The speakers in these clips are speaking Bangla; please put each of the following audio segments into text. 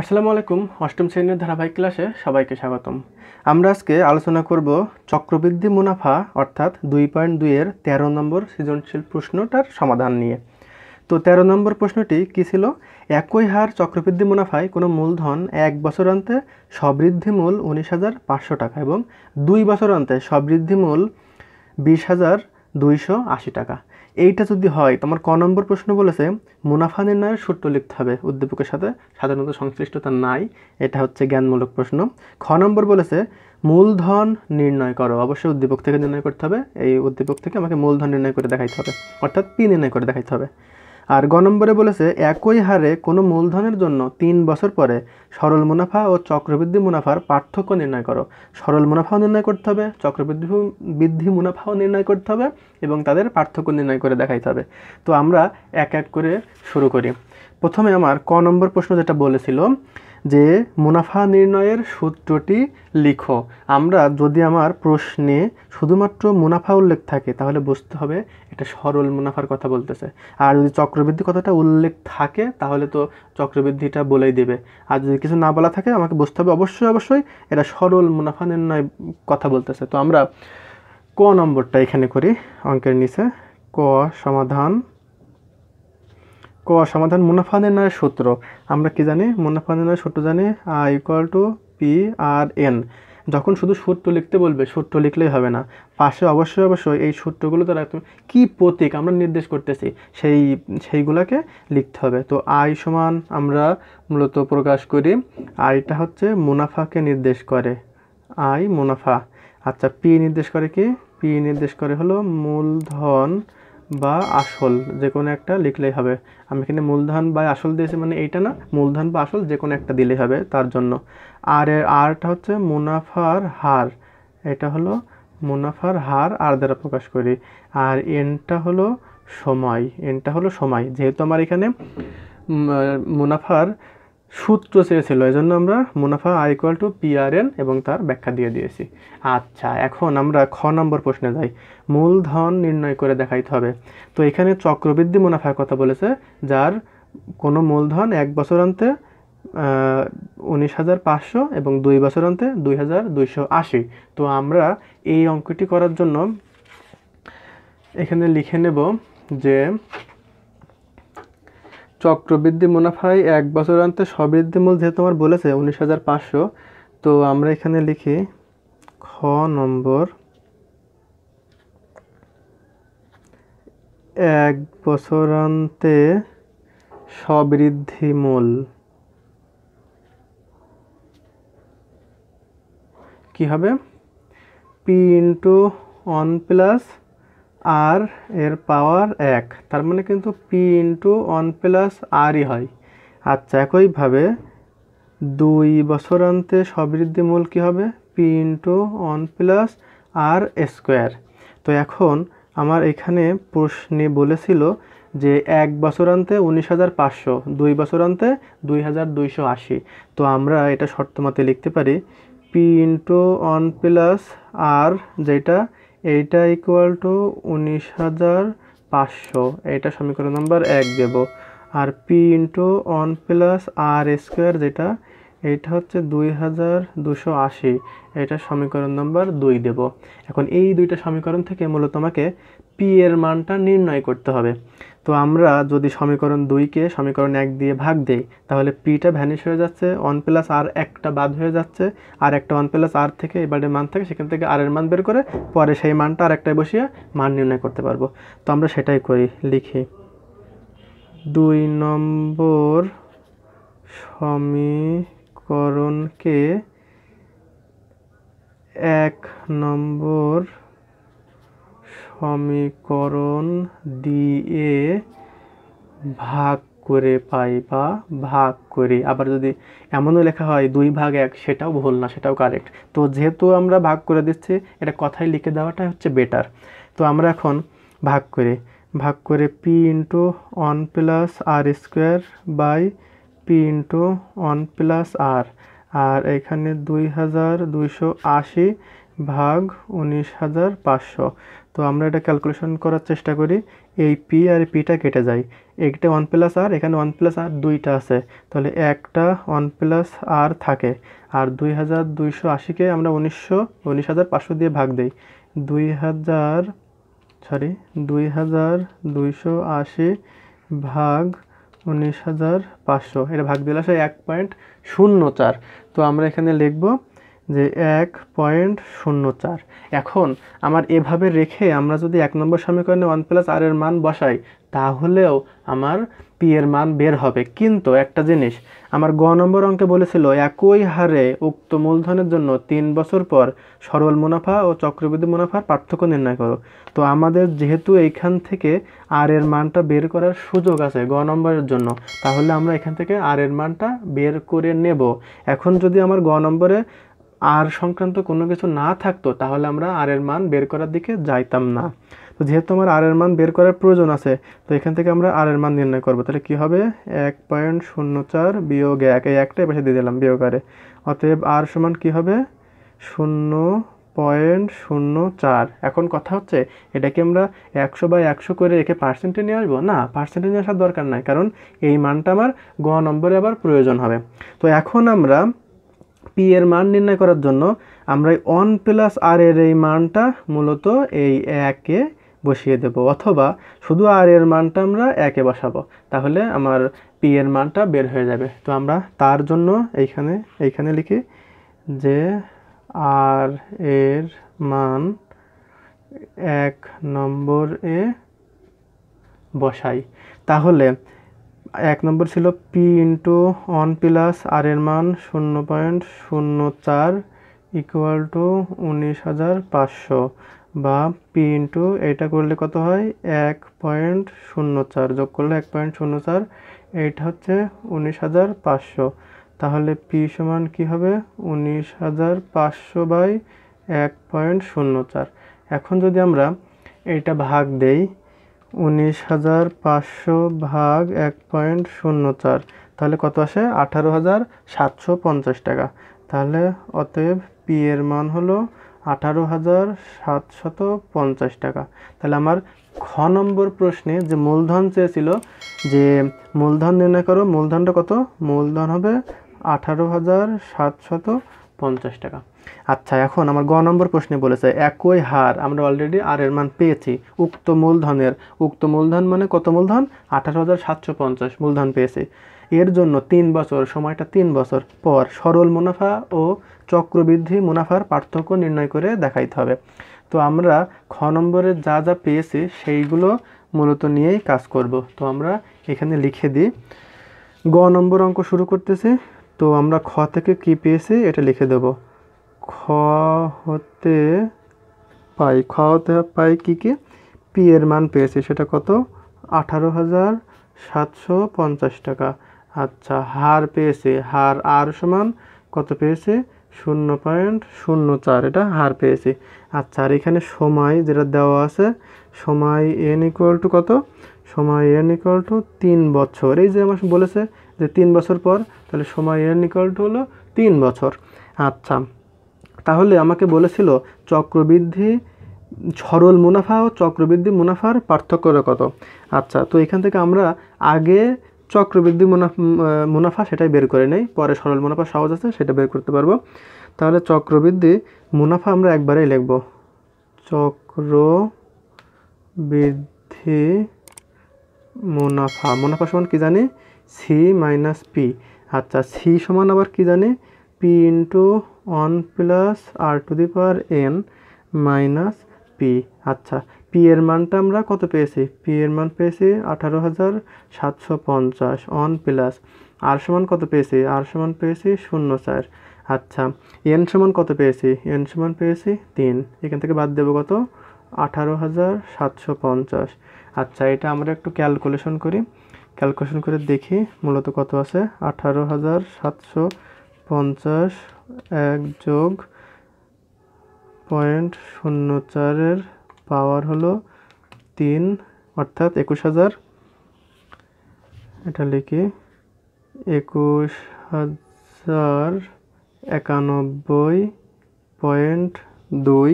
আসসালামু আলাইকুম অষ্টম শ্রেণীর ধারাবাহিক ক্লাসে সবাইকে স্বাগতম আমরা আজকে আলোচনা করব চক্রবৃদ্ধি মুনাফা অর্থাৎ দুই পয়েন্ট দুইয়ের তেরো নম্বর সৃজনশীল প্রশ্নটার সমাধান নিয়ে তো তেরো নম্বর প্রশ্নটি কী ছিল একই হার চক্রবৃদ্ধি মুনাফায় কোনো মূলধন এক বছর অন্তে সবৃদ্ধি মূল উনিশ হাজার পাঁচশো টাকা এবং দুই বছর অন্তে সবৃদ্ধি মূল বিশ হাজার দুইশো আশি টাকা এইটা যদি হয় তোমার ক নম্বর প্রশ্ন বলেছে মুনাফা নির্ণয়ের সূত্র লিখতে হবে উদ্দীপকের সাথে সাধারণত সংশ্লিষ্টতা নাই এটা হচ্ছে জ্ঞানমূলক প্রশ্ন খ নম্বর বলেছে মূলধন নির্ণয় করো অবশ্যই উদ্দীপক থেকে নির্ণয় করতে হবে এই উদ্দীপক থেকে আমাকে মূলধন নির্ণয় করে দেখাইতে হবে অর্থাৎ পি নির্ণয় করে দেখাইতে হবে আর গ নম্বরে বলেছে একই হারে কোনো মূলধনের জন্য তিন বছর পরে সরল মুনাফা ও চক্রবৃদ্ধি মুনাফার পার্থক্য নির্ণয় করো সরল মুনাফাও নির্ণয় করতে হবে চক্রবৃদ্ধি বৃদ্ধি মুনাফাও নির্ণয় করতে হবে এবং তাদের পার্থক্য নির্ণয় করে দেখাইতে হবে তো আমরা এক এক করে শুরু করি প্রথমে আমার ক নম্বর প্রশ্ন যেটা বলেছিল যে মুনাফা নির্ণয়ের সূত্রটি লিখো আমরা যদি আমার প্রশ্নে শুধুমাত্র মুনাফা উল্লেখ থাকে তাহলে বুঝতে হবে এটা সরল মুনাফার কথা বলতেছে আর যদি চক্রবৃদ্ধি কথাটা উল্লেখ থাকে তাহলে তো চক্রবৃদ্ধিটা বলেই দেবে আর যদি কিছু না বলা থাকে আমাকে বুঝতে হবে অবশ্যই অবশ্যই এটা সরল মুনাফা নির্ণয় কথা বলতেছে তো আমরা ক নম্বরটা এখানে করি অঙ্কের নিচে ক সমাধান ক সমাধান মুনাফা নির্ণয়ের সূত্র আমরা কি জানি মুনাফা নির্ণয়ের সূত্র জানি I equal to P R N যখন শুধু সূত্র লিখতে বলবে সূত্র লিখলেই হবে না পাশে অবশ্যই অবশ্যই এই সূত্রগুলো তারা কি প্রতীক আমরা নির্দেশ করতেছি সেই সেইগুলোকে লিখতে হবে তো আয় সমান আমরা মূলত প্রকাশ করি আয়টা হচ্ছে মুনাফাকে নির্দেশ করে আয় মুনাফা আচ্ছা পি নির্দেশ করে কি পি নির্দেশ করে হলো মূলধন বা আসল যে কোনো একটা লিখলেই হবে আমি এখানে মূলধন বা আসল দিয়েছি মানে এইটা না মূলধন বা আসল যে কোনো একটা দিলেই হবে তার জন্য আর আরটা হচ্ছে মুনাফার হার এটা হলো মুনাফার হার আর দ্বারা প্রকাশ করি আর এনটা হলো সময় এনটা হলো সময় যেহেতু আমার এখানে মুনাফার সূত্র চেয়েছিল এই জন্য আমরা মুনাফা আই কোয়াল টু পিআরএন এবং তার ব্যাখ্যা দিয়ে দিয়েছি আচ্ছা এখন আমরা খ নম্বর প্রশ্নে যাই মূলধন নির্ণয় করে দেখাইতে হবে তো এখানে চক্রবৃদ্ধি মুনাফার কথা বলেছে যার কোনো মূলধন এক বছর অন্তে উনিশ হাজার পাঁচশো এবং দুই বছর অন্তে দুই হাজার দুইশো আশি তো আমরা এই অঙ্কটি করার জন্য এখানে লিখে নেব যে চক্রবৃদ্ধি মুনাফায় এক বছর আনতে সবৃদ্ধি মূল যেহেতু আমার বলেছে উনিশ হাজার পাঁচশো তো আমরা এখানে লিখি খ নম্বর এক বছর আনতে সবৃদ্ধি মূল কি হবে P into one plus R এর পাওয়ার এক তার মানে কিন্তু পি ইন্টু ওয়ান প্লাস আরই হয় আচ্ছা একইভাবে দুই বছরান্তে সবৃদ্ধিমূল কী হবে P into one plus R square তো এখন আমার এখানে প্রশ্নে বলেছিল যে এক বছরান্তে উনিশ হাজার পাঁচশো দুই বছরান্তে দুই হাজার দুইশো আশি তো আমরা এটা শর্তমতে লিখতে পারি P into one plus R যেটা এইটা ইকুয়াল টু উনিশ হাজার পাঁচশো এটা সমীকরণ নাম্বার এক দেব আর P into one plus R square যেটা এটা হচ্ছে দুই হাজার দুশো আশি এটা সমীকরণ নাম্বার দুই দেব এখন এই দুইটা সমীকরণ থেকে মূলত আমাকে পি এর মানটা নির্ণয় করতে হবে তো আমরা যদি সমীকরণ দুইকে সমীকরণ এক দিয়ে ভাগ দিই তাহলে পিটা ভ্যানিশ হয়ে যাচ্ছে ওয়ান প্লাস আর একটা বাদ হয়ে যাচ্ছে আর একটা ওয়ান প্লাস আর থেকে এবারের মান থেকে সেখান থেকে আর এর মান বের করে পরে সেই মানটা আর একটায় বসিয়ে মান নির্ণয় করতে পারবো তো আমরা সেটাই করি লিখি দুই নম্বর সমীকরণকে এক নম্বর সমীকরণ দিয়ে ভাগ করে পাই বা ভাগ করে আবার যদি এমনও লেখা হয় দুই ভাগ এক সেটাও ভুল না সেটাও কারেক্ট তো যেহেতু আমরা ভাগ করে দিচ্ছি এটা কথায় লিখে দেওয়াটা হচ্ছে বেটার তো আমরা এখন ভাগ করে ভাগ করে P into one plus R square by P into one plus R আর এখানে দুই হাজার দুইশো আশি ভাগ উনিশ হাজার পাঁচশো তো আমরা এটা ক্যালকুলেশন করার চেষ্টা করি এই পি আর পিটা কেটে যায় একটা ওয়ান প্লাস আর এখানে ওয়ান প্লাস আর দুইটা আছে তাহলে একটা ওয়ান প্লাস আর থাকে আর দুই হাজার দুইশো আশিকে আমরা উনিশশো উনিশ হাজার পাঁচশো দিয়ে ভাগ দিই দুই হাজার সরি দুই হাজার দুইশো আশি ভাগ উনিশ হাজার পাঁচশো এটা ভাগ দিলে আসে এক পয়েন্ট শূন্য চার তো আমরা এখানে লিখবো যে এক পয়েন্ট শূন্য চার এখন আমার এভাবে রেখে আমরা যদি এক নম্বর সমীকরণে ওয়ান প্লাস আর এর মান বসাই তাহলেও আমার পি এর মান বের হবে কিন্তু একটা জিনিস আমার গ নম্বর অঙ্কে বলেছিল একই হারে উক্ত মূলধনের জন্য তিন বছর পর সরল মুনাফা ও চক্রবৃদ্ধি মুনাফার পার্থক্য নির্ণয় করো তো আমাদের যেহেতু এইখান থেকে আর এর মানটা বের করার সুযোগ আছে গ নম্বরের জন্য তাহলে আমরা এখান থেকে আর এর মানটা বের করে নেব এখন যদি আমার গ নম্বরে আর সংক্রান্ত কোনো কিছু না থাকতো তাহলে আমরা আর এর মান বের করার দিকে যাইতাম না তো যেহেতু আমার আর এর মান বের করার প্রয়োজন আছে তো এখান থেকে আমরা আর এর মান নির্ণয় করবো তাহলে কী হবে এক পয়েন্ট শূন্য চার বিয়োগ এক এই একটাই পাশে দিয়ে দিলাম বিয়োগ আরে অতএব আর সমান কী হবে শূন্য পয়েন্ট শূন্য চার এখন কথা হচ্ছে এটাকে আমরা একশো বা একশো করে রেখে পার্সেন্টে নিয়ে আসবো না পার্সেন্টে নিয়ে আসার দরকার নাই কারণ এই মানটা আমার গ নম্বরে আবার প্রয়োজন হবে তো এখন আমরা পি এর মান নির্ণয় করার জন্য আমরা ওয়ান প্লাস আর এর এই মানটা মূলত এই একে বসিয়ে দেব অথবা শুধু আর এর মানটা আমরা একে বসাবো তাহলে আমার পি এর মানটা বের হয়ে যাবে তো আমরা তার জন্য এইখানে এইখানে লিখি যে আর এর মান এক নম্বর এ বসাই তাহলে এক নম্বর ছিল P into one plus R এর মান শূন্য পয়েন্ট শূন্য চার ইকুয়াল টু উনিশ হাজার পাঁচশো বা পি ইন্টু এটা করলে কত হয় এক পয়েন্ট শূন্য চার যোগ করলে এক পয়েন্ট শূন্য চার এইটা হচ্ছে উনিশ হাজার পাঁচশো তাহলে পি সমান কী হবে উনিশ হাজার পাঁচশো বাই এক পয়েন্ট শূন্য চার এখন যদি আমরা এইটা ভাগ দেই উনিশ হাজার পাঁচশো ভাগ এক পয়েন্ট শূন্য চার তাহলে কত আসে আঠারো হাজার সাতশো পঞ্চাশ টাকা তাহলে অতএব পি এর মান হলো আঠারো হাজার সাতশত পঞ্চাশ টাকা তাহলে আমার খ নম্বর প্রশ্নে যে মূলধন চেয়েছিল যে মূলধন নির্ণয় করো মূলধনটা কত মূলধন হবে আঠারো হাজার সাতশত পঞ্চাশ টাকা আচ্ছা এখন আমার গ নম্বর প্রশ্নে বলেছে একই হার আমরা অলরেডি আরের মান পেয়েছি উক্ত মূলধনের উক্ত মূলধন মানে কত মূলধন আঠারো হাজার সাতশো পঞ্চাশ মূলধন পেয়েছি এর জন্য তিন বছর সময়টা তিন বছর পর সরল মুনাফা ও চক্রবৃদ্ধি মুনাফার পার্থক্য নির্ণয় করে দেখাইতে হবে তো আমরা খ নম্বরে যা যা পেয়েছি সেইগুলো মূলত নিয়েই কাজ করব তো আমরা এখানে লিখে দিই গ নম্বর অঙ্ক শুরু করতেছি তো আমরা খ থেকে কি পেয়েছি এটা লিখে দেব খ হতে পাই খ হতে পাই কী কী পি এর মান পেয়েছি সেটা কত আঠারো হাজার সাতশো পঞ্চাশ টাকা আচ্ছা হার পেয়েছি হার আর সমান কত পেয়েছে শূন্য পয়েন্ট শূন্য চার এটা হার পেয়েছি আচ্ছা আর এখানে সময় যেটা দেওয়া আছে সময় এন ইকুয়াল টু কত সময় এন ইকুয়াল টু তিন বছর এই যে আমার বলেছে যে তিন বছর পর তাহলে সময় এর নিকট হলো তিন বছর আচ্ছা তাহলে আমাকে বলেছিল চক্রবৃদ্ধি সরল মুনাফা ও চক্রবৃদ্ধি মুনাফার পার্থক্য কত আচ্ছা তো এখান থেকে আমরা আগে চক্রবৃদ্ধি মুনাফা মুনাফা সেটাই বের করে নেই পরে সরল মুনাফা সহজ আছে সেটা বের করতে পারবো তাহলে চক্রবৃদ্ধি মুনাফা আমরা একবারেই লিখব চক্র বৃদ্ধি মুনাফা মুনাফা সমান কী জানি সি মাইনাস পি আচ্ছা সি সমান আবার কী জানি P into one plus R to the power N minus P আচ্ছা পি এর মানটা আমরা কত পেয়েছি পি এর মান পেয়েছি আঠারো হাজার সাতশো পঞ্চাশ ওয়ান প্লাস আর সমান কত পেয়েছি আর সমান পেয়েছি শূন্য চার আচ্ছা এন সমান কত পেয়েছি এন সমান পেয়েছি তিন এখান থেকে বাদ দেবো কত আঠারো হাজার সাতশো পঞ্চাশ আচ্ছা এটা আমরা একটু ক্যালকুলেশন করি ক্যালকুলেশন করে দেখি মূলত কত আছে আঠারো হাজার সাতশো পঞ্চাশ এক যোগ পয়েন্ট শূন্য চারের পাওয়ার হলো তিন অর্থাৎ একুশ হাজার এটা লিখি একুশ হাজার একানব্বই পয়েন্ট দুই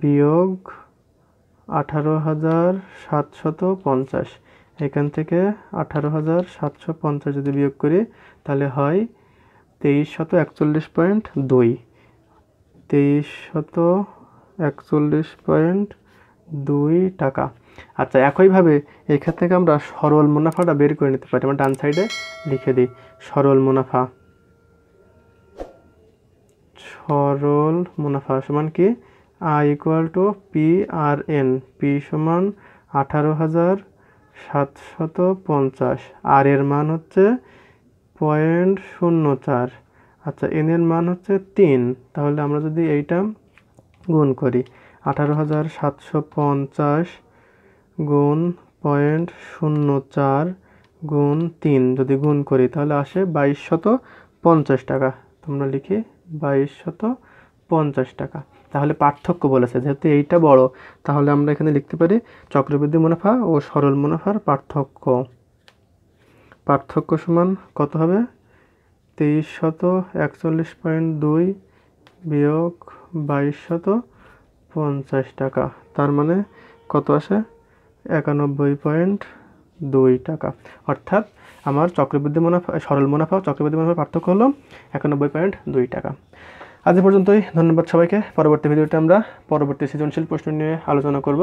বিয়োগ আঠারো হাজার সাতশত পঞ্চাশ এখান থেকে আঠারো হাজার সাতশো পঞ্চাশ যদি বিয়োগ করি তাহলে হয় তেইশ শত একচল্লিশ পয়েন্ট দুই তেইশ শত একচল্লিশ পয়েন্ট দুই টাকা আচ্ছা একইভাবে এখান থেকে আমরা সরল মুনাফাটা বের করে নিতে পারি আমরা ডান সাইডে লিখে দিই সরল মুনাফা সরল মুনাফা সমান কি I equal to P R N P সমান আঠারো হাজার সাতশত পঞ্চাশ আর এর মান হচ্ছে পয়েন্ট শূন্য চার আচ্ছা এন এর মান হচ্ছে তিন তাহলে আমরা যদি এইটা গুণ করি আঠারো হাজার সাতশো পঞ্চাশ গুণ পয়েন্ট শূন্য চার গুণ তিন যদি গুণ করি তাহলে আসে বাইশ শত পঞ্চাশ টাকা তোমরা লিখি বাইশ শত পঞ্চাশ টাকা তাহলে পার্থক্য বলেছে যেহেতু এইটা বড় তাহলে আমরা এখানে লিখতে পারি চক্রবৃদ্ধি মুনাফা ও সরল মুনাফার পার্থক্য পার্থক্য সমান কত হবে তেইশ শত একচল্লিশ পয়েন্ট দুই বিয়োগ বাইশ শত পঞ্চাশ টাকা তার মানে কত আসে একানব্বই পয়েন্ট দুই টাকা অর্থাৎ আমার চক্রবৃদ্ধি মুনাফা সরল মুনাফা চক্রবৃদ্ধি মুনাফার পার্থক্য হলো একানব্বই পয়েন্ট দুই টাকা আজ পর্যন্তই ধন্যবাদ সবাইকে পরবর্তী ভিডিওতে আমরা পরবর্তী সৃজনশীল প্রশ্ন নিয়ে আলোচনা করব